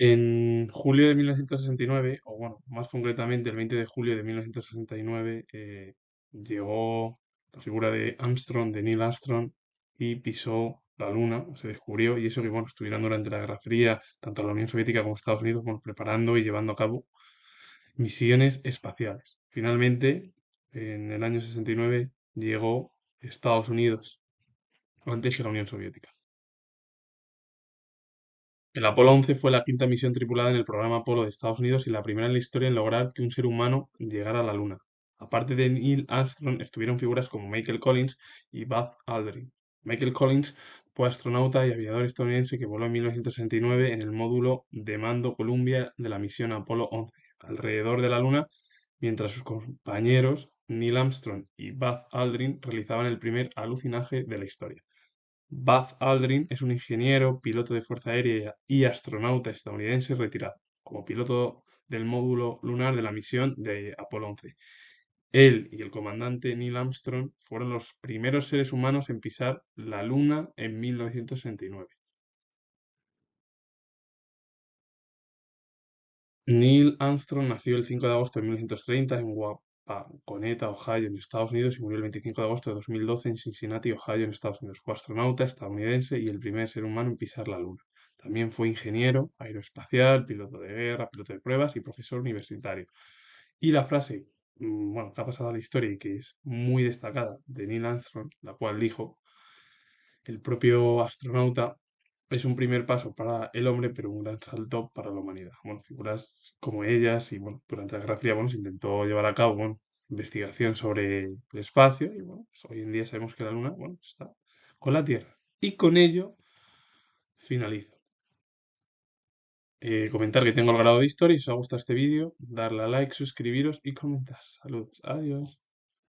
En julio de 1969, o bueno, más concretamente el 20 de julio de 1969, eh, llegó la figura de Armstrong, de Neil Armstrong, y pisó la Luna, se descubrió, y eso que, bueno, estuvieron durante la Guerra Fría, tanto la Unión Soviética como Estados Unidos, bueno, preparando y llevando a cabo misiones espaciales. Finalmente, en el año 69, llegó Estados Unidos, antes que la Unión Soviética. El Apolo 11 fue la quinta misión tripulada en el programa Apolo de Estados Unidos y la primera en la historia en lograr que un ser humano llegara a la Luna. Aparte de Neil Armstrong, estuvieron figuras como Michael Collins y Buzz Aldrin. Michael Collins fue astronauta y aviador estadounidense que voló en 1969 en el módulo de mando Columbia de la misión Apolo 11 alrededor de la Luna, mientras sus compañeros Neil Armstrong y Buzz Aldrin realizaban el primer alucinaje de la historia. Buzz Aldrin es un ingeniero, piloto de Fuerza Aérea y astronauta estadounidense retirado, como piloto del módulo lunar de la misión de Apolo 11. Él y el comandante Neil Armstrong fueron los primeros seres humanos en pisar la Luna en 1969. Neil Armstrong nació el 5 de agosto de 1930 en a Coneta, Ohio, en Estados Unidos y murió el 25 de agosto de 2012 en Cincinnati, Ohio, en Estados Unidos. Fue astronauta estadounidense y el primer ser humano en pisar la Luna. También fue ingeniero aeroespacial, piloto de guerra, piloto de pruebas y profesor universitario. Y la frase, mm, bueno, que ha pasado a la historia y que es muy destacada de Neil Armstrong, la cual dijo, el propio astronauta es un primer paso para el hombre, pero un gran salto para la humanidad. Bueno, figuras como ellas y, bueno, durante la Guerra bueno, se intentó llevar a cabo, investigación sobre el espacio y, bueno, pues hoy en día sabemos que la Luna, bueno, está con la Tierra. Y con ello finalizo. Eh, comentar que tengo el grado de historia y si os ha gustado este vídeo, darle a like, suscribiros y comentar. Saludos, adiós.